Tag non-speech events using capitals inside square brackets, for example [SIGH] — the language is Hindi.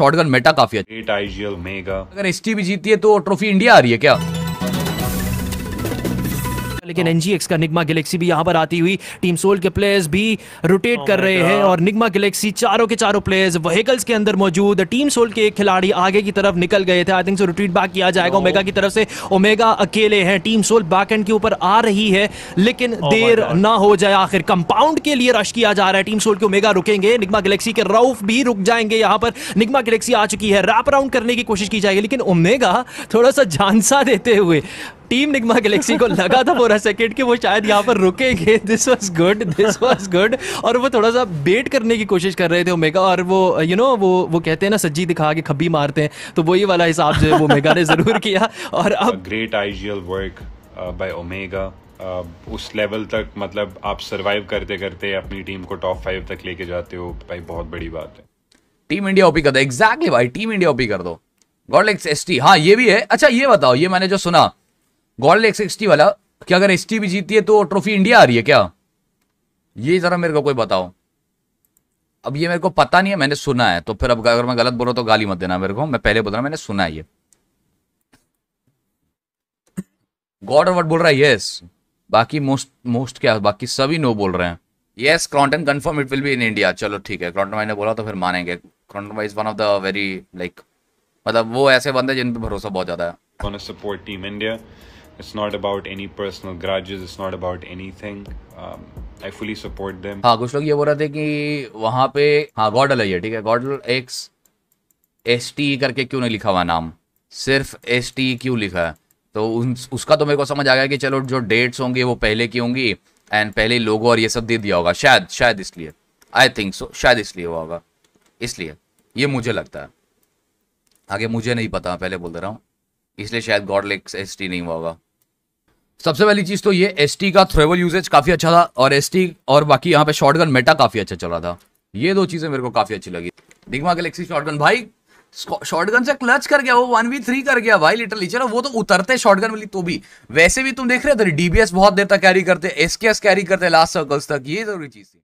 गन मेटा काफी अच्छा अगर एस भी जीती है तो ट्रॉफी इंडिया आ रही है क्या लेकिन हाँ। एनजीएक्स का निगमा गैलेक्सी भी यहां पर आती हुई टीम सोल के प्लेयर्स भी रोटेट oh कर रहे हैं और निगमा गैलेक्सी चारों के चारों प्लेयर्स व्हीकल्स के अंदर मौजूद टीम सोल के एक खिलाड़ी आगे की तरफ निकल गए थे I think so rotate back किया जाएगा ओमेगा oh। की तरफ से ओमेगा अकेले हैं टीम सोल बैक एंड के ऊपर आ रही है लेकिन oh देर ना हो जाए आखिर कंपाउंड के लिए रश किया जा रहा है टीम सोल के ओमेगा रुकेंगे निगमा गैलेक्सी के राउफ भी रुक जाएंगे यहां पर निगमा गैलेक्सी आ चुकी है रैप अराउंड करने की कोशिश की जाएगी लेकिन ओमेगा थोड़ा सा [LAUGHS] झांसा देते हुए टीम निगमा गैलेक्सी को लगा था फॉर सेकेंड कि वो शायद यहाँ पर रुकेंगे this was good this was good और वो थोड़ा सा बेट करने की कोशिश कर रहे थे ओमेगा और वो यू you नो know, वो वो कहते हैं ना सज्जी दिखा के खब्बी मारते हैं तो वही वाला हिसाब जो है वो ओमेगा ने जरूर किया और अब great ideal work by Omega उस लेवल तक मतलब आप सरवाइव करते करते अपनी टीम को टॉप फाइव तक लेके जाते हो भाई बहुत बड़ी बात है टीम इंडिया ओपी कर दो एग्जैक्टली exactly भाई टीम इंडिया ओपी कर दो गॉडलेक्स एस टी हाँ ये भी है अच्छा ये बताओ ये मैंने जो सुना गोल्ड एक्स सिक्सटी वाला क्या अगर एस भी जीती है तो ट्रॉफी इंडिया आ रही है क्या ये जरा मेरे को कोई बताओ अब ये मेरे को पता नहीं है मैंने सुना है तो फिर अब अगर मैं गलत बोल तो गाली मत देना मेरे को मैं पहले बोल रहा मैंने सुना है ये गॉड और वट बोल रहा है यस बाकी मोस्ट मोस्ट क्या बाकी सभी नो बोल रहे हैं yes Kronten confirm it will be in India चलो ठीक है क्रॉन्टन भाई ने बोला तो फिर मानेंगे क्रॉन्टन भाई is one of the very like मतलब वो ऐसे बंदे जिन पर भरोसा बहुत ज्यादा है it's not about any personal grudges it's not about anything um, I fully support them हाँ कुछ लोग ये बोल रहे थे कि वहाँ पे हाँ गॉडल है ये ठीक है GodL X S T e करके क्यों नहीं लिखा हुआ नाम सिर्फ एस टी e क्यों लिखा है तो उन उसका तो मेरे को समझ आ गया कि चलो जो डेट्स होंगी वो पहले की होंगी एंड पहले लोगो और ये सब दे दिया होगा शायद शायद इसलिए आई थिंक सो शायद इसलिए हुआ होगा इसलिए ये मुझे लगता है आगे मुझे नहीं पता पहले बोल दे रहा हूँ इसलिए शायद गॉड लेक्स एस e नहीं हुआ होगा सबसे पहली चीज़ तो ये एस का थ्रेवल यूजेज काफ़ी अच्छा था और एस और बाकी यहाँ पे गन मेटा काफ़ी अच्छा चल रहा था ये दो चीज़ें मेरे को काफ़ी अच्छी लगी दिग्मा गलेक्सी गन भाई शॉटगन से क्लच कर गया वो वन वी थ्री कर गया भाई लिटरली चलो वो तो उतरते शॉटगन वाली तो भी वैसे भी तुम देख रहे हो डीबीएस बहुत देर तक कैरी करते एसकेएस कैरी करते लास्ट सर्कल्स तक ये जरूरी चीज़ थी